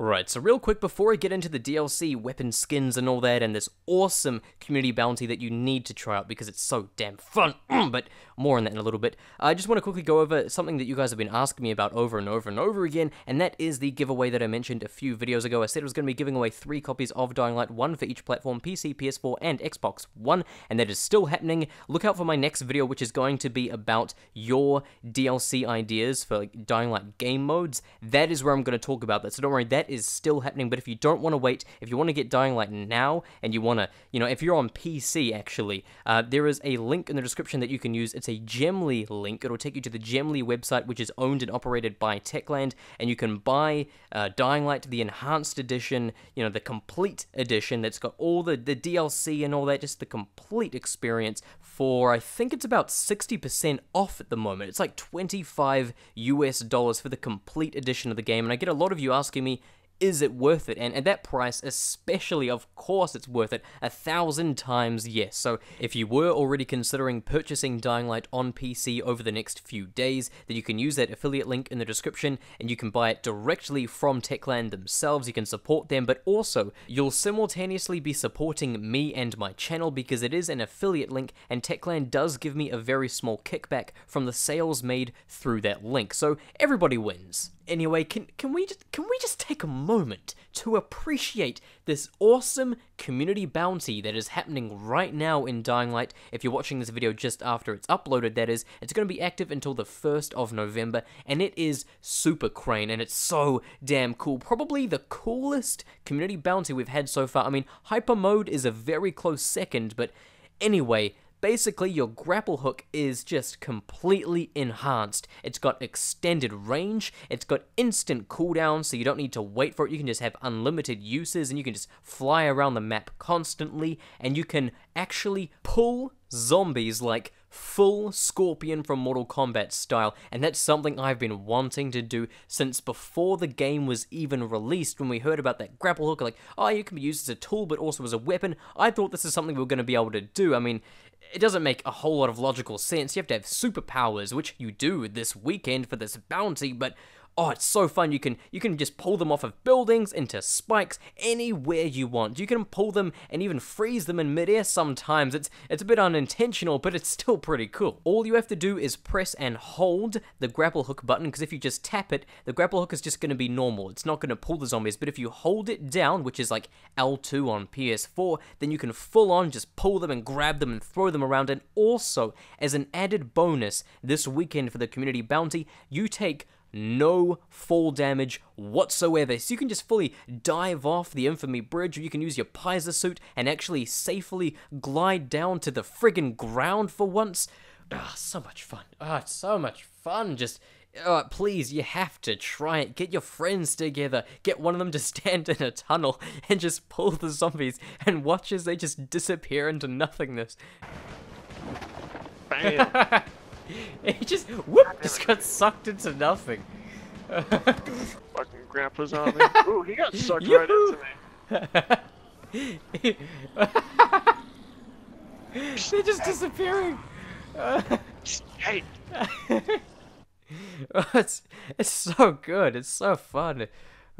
Right, so real quick before I get into the DLC, weapon skins and all that, and this awesome community bounty that you need to try out because it's so damn fun, but more on that in a little bit, I just want to quickly go over something that you guys have been asking me about over and over and over again, and that is the giveaway that I mentioned a few videos ago. I said I was going to be giving away three copies of Dying Light, one for each platform, PC, PS4, and Xbox One, and that is still happening. Look out for my next video, which is going to be about your DLC ideas for Dying Light game modes. That is where I'm going to talk about that, so don't worry, that is still happening. But if you don't want to wait, if you want to get Dying Light now, and you want to, you know, if you're on PC actually, uh, there is a link in the description that you can use. It's a Gemly link. It'll take you to the Gemly website, which is owned and operated by Techland, and you can buy uh, Dying Light, the enhanced edition, you know, the complete edition that's got all the, the DLC and all that, just the complete experience for, I think it's about 60% off at the moment. It's like 25 US dollars for the complete edition of the game, and I get a lot of you asking me, is it worth it? And at that price, especially, of course, it's worth it. A thousand times yes. So if you were already considering purchasing Dying Light on PC over the next few days, then you can use that affiliate link in the description and you can buy it directly from Techland themselves. You can support them, but also you'll simultaneously be supporting me and my channel because it is an affiliate link and Techland does give me a very small kickback from the sales made through that link. So everybody wins. Anyway, can can we just can we just take a moment to appreciate this awesome community bounty that is happening right now in Dying Light? If you're watching this video just after it's uploaded, that is, it's going to be active until the 1st of November, and it is Super Crane, and it's so damn cool. Probably the coolest community bounty we've had so far. I mean, Hyper Mode is a very close second, but anyway, Basically, your grapple hook is just completely enhanced. It's got extended range, it's got instant cooldown, so you don't need to wait for it. You can just have unlimited uses, and you can just fly around the map constantly, and you can actually pull zombies like full Scorpion from Mortal Kombat style, and that's something I've been wanting to do since before the game was even released. When we heard about that grapple hook, like, oh, you can be used as a tool but also as a weapon, I thought this is something we are going to be able to do. I mean, it doesn't make a whole lot of logical sense. You have to have superpowers, which you do this weekend for this bounty, but Oh, it's so fun. You can you can just pull them off of buildings into spikes anywhere you want. You can pull them and even freeze them in midair sometimes. It's it's a bit unintentional, but it's still pretty cool. All you have to do is press and hold the grapple hook button because if you just tap it, the grapple hook is just going to be normal. It's not going to pull the zombies, but if you hold it down, which is like L2 on PS4, then you can full on just pull them and grab them and throw them around. And also, as an added bonus this weekend for the community bounty, you take no fall damage whatsoever. So you can just fully dive off the Infamy Bridge, or you can use your Pizer suit and actually safely glide down to the friggin' ground for once. Ah, so much fun. Ah, oh, it's so much fun. Just Oh, please, you have to try it. Get your friends together. Get one of them to stand in a tunnel and just pull the zombies and watch as they just disappear into nothingness. Bam! he just whoop just got sucked into nothing. Fucking grandpa's on me. Ooh, he got sucked right into me. They're just disappearing. hey. Oh, it's it's so good. It's so fun.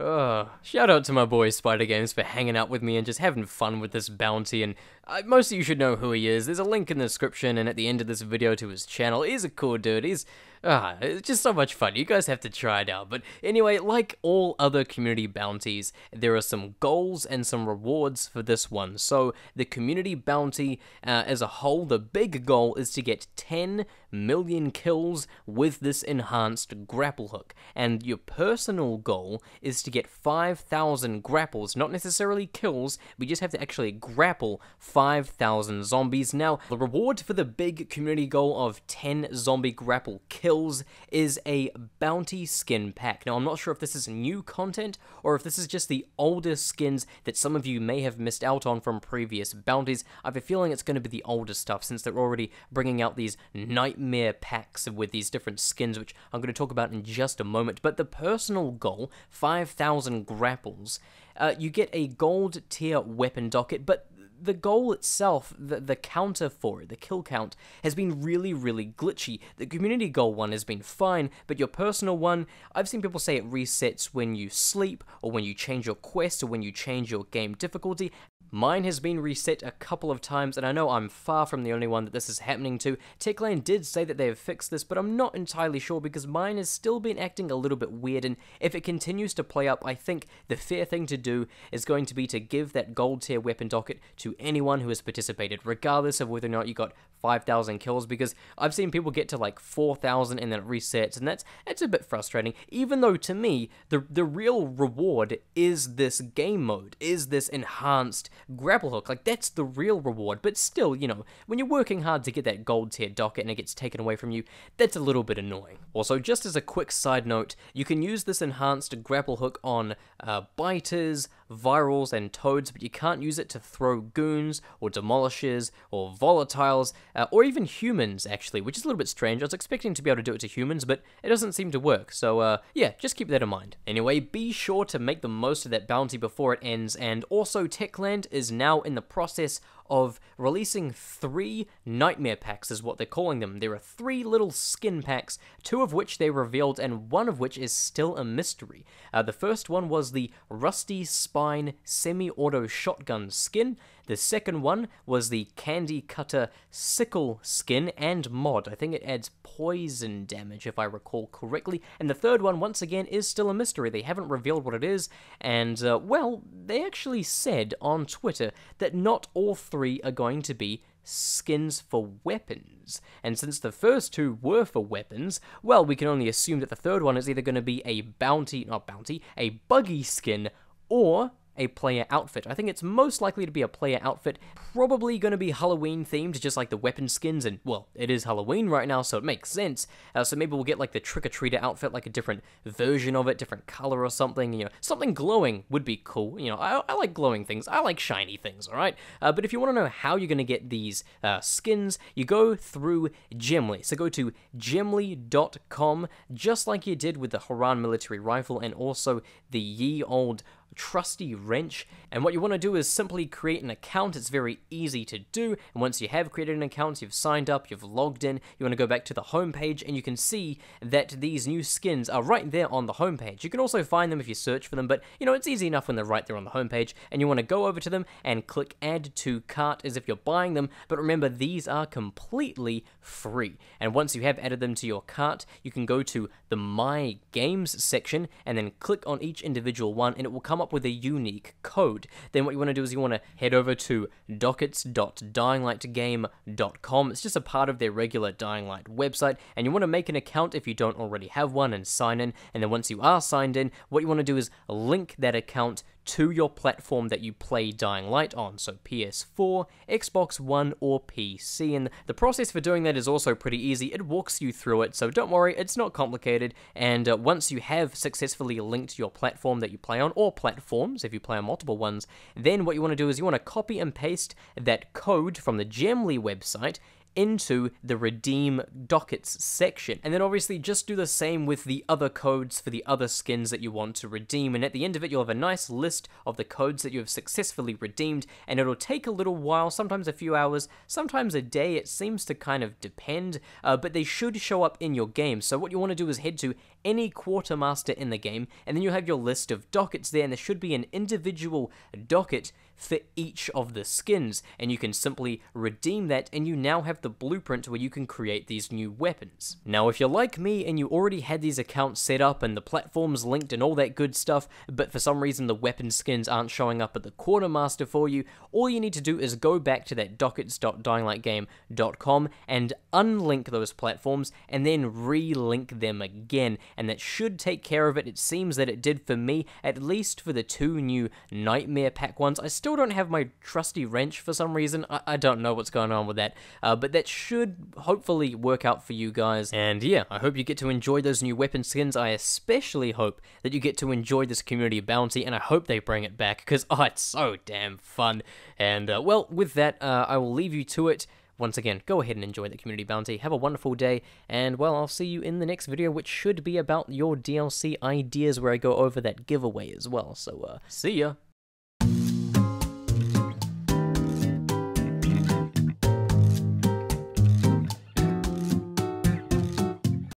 Oh, shout out to my boy Spider Games for hanging out with me and just having fun with this bounty and uh, most of you should know who he is. There's a link in the description and at the end of this video to his channel. He's a cool dude. He's ah, it's just so much fun. You guys have to try it out. But anyway, like all other community bounties, there are some goals and some rewards for this one. So the community bounty uh, as a whole, the big goal is to get 10 million kills with this enhanced grapple hook. And your personal goal is to get 5,000 grapples, not necessarily kills, we just have to actually grapple 5,000 zombies. Now, the reward for the big community goal of 10 zombie grapple kills is a bounty skin pack. Now, I'm not sure if this is new content or if this is just the older skins that some of you may have missed out on from previous bounties. I have a feeling it's going to be the older stuff since they're already bringing out these nightmare packs with these different skins, which I'm going to talk about in just a moment. But the personal goal, 5,000 grapples, uh, you get a gold tier weapon docket, but the goal itself, the, the counter for it, the kill count, has been really, really glitchy. The community goal one has been fine, but your personal one, I've seen people say it resets when you sleep, or when you change your quest, or when you change your game difficulty, Mine has been reset a couple of times, and I know I'm far from the only one that this is happening to. Techland did say that they have fixed this, but I'm not entirely sure because mine has still been acting a little bit weird, and if it continues to play up, I think the fair thing to do is going to be to give that gold tier weapon docket to anyone who has participated, regardless of whether or not you got 5,000 kills, because I've seen people get to like 4,000 and then it resets, and that's, that's a bit frustrating, even though to me, the, the real reward is this game mode, is this enhanced grapple hook. Like, that's the real reward. But still, you know, when you're working hard to get that gold tier docket and it gets taken away from you, that's a little bit annoying. Also, just as a quick side note, you can use this enhanced grapple hook on uh, biters, virals, and toads, but you can't use it to throw goons or demolishers or volatiles uh, or even humans, actually, which is a little bit strange. I was expecting to be able to do it to humans, but it doesn't seem to work. So, uh, yeah, just keep that in mind. Anyway, be sure to make the most of that bounty before it ends, and also Techland is now in the process of releasing three nightmare packs, is what they're calling them. There are three little skin packs, two of which they revealed, and one of which is still a mystery. Uh, the first one was the Rusty Spine Semi Auto Shotgun skin, the second one was the Candy Cutter Sickle skin and mod. I think it adds poison damage, if I recall correctly. And the third one, once again, is still a mystery. They haven't revealed what it is, and, uh, well, they actually said on Twitter that not all three are going to be skins for weapons. And since the first two were for weapons, well, we can only assume that the third one is either going to be a bounty, not bounty, a buggy skin, or a player outfit. I think it's most likely to be a player outfit, probably going to be Halloween themed, just like the weapon skins, and well, it is Halloween right now, so it makes sense. Uh, so maybe we'll get like the trick-or-treater outfit, like a different version of it, different color or something, you know, something glowing would be cool. You know, I, I like glowing things, I like shiny things, alright? Uh, but if you want to know how you're going to get these uh, skins, you go through Gimli. So go to Gimli.com, just like you did with the Horan military rifle and also the ye old trusty wrench. And what you want to do is simply create an account. It's very easy to do. And once you have created an account, you've signed up, you've logged in, you want to go back to the homepage and you can see that these new skins are right there on the homepage. You can also find them if you search for them, but you know, it's easy enough when they're right there on the homepage and you want to go over to them and click add to cart as if you're buying them. But remember, these are completely free. And once you have added them to your cart, you can go to the My Games section and then click on each individual one and it will come come up with a unique code, then what you want to do is you want to head over to dockets.dyinglightgame.com. It's just a part of their regular Dying Light website, and you want to make an account if you don't already have one and sign in. And then once you are signed in, what you want to do is link that account to your platform that you play Dying Light on, so PS4, Xbox One, or PC. And the process for doing that is also pretty easy. It walks you through it, so don't worry, it's not complicated. And uh, once you have successfully linked your platform that you play on, or platforms if you play on multiple ones, then what you want to do is you want to copy and paste that code from the Gemly website into the redeem dockets section. And then obviously just do the same with the other codes for the other skins that you want to redeem. And at the end of it, you'll have a nice list of the codes that you have successfully redeemed. And it'll take a little while, sometimes a few hours, sometimes a day. It seems to kind of depend, uh, but they should show up in your game. So what you want to do is head to any quartermaster in the game, and then you have your list of dockets there, and there should be an individual docket for each of the skins, and you can simply redeem that and you now have the blueprint where you can create these new weapons. Now if you're like me and you already had these accounts set up and the platforms linked and all that good stuff, but for some reason the weapon skins aren't showing up at the quartermaster for you, all you need to do is go back to that dockets.dyinglightgame.com and unlink those platforms and then relink them again, and that should take care of it. It seems that it did for me, at least for the two new Nightmare Pack ones. I still still don't have my trusty wrench for some reason. I, I don't know what's going on with that, uh, but that should hopefully work out for you guys. And yeah, I hope you get to enjoy those new weapon skins. I especially hope that you get to enjoy this community bounty, and I hope they bring it back because oh, it's so damn fun. And uh, well, with that, uh, I will leave you to it. Once again, go ahead and enjoy the community bounty. Have a wonderful day, and well, I'll see you in the next video, which should be about your DLC ideas, where I go over that giveaway as well. So, uh, see ya.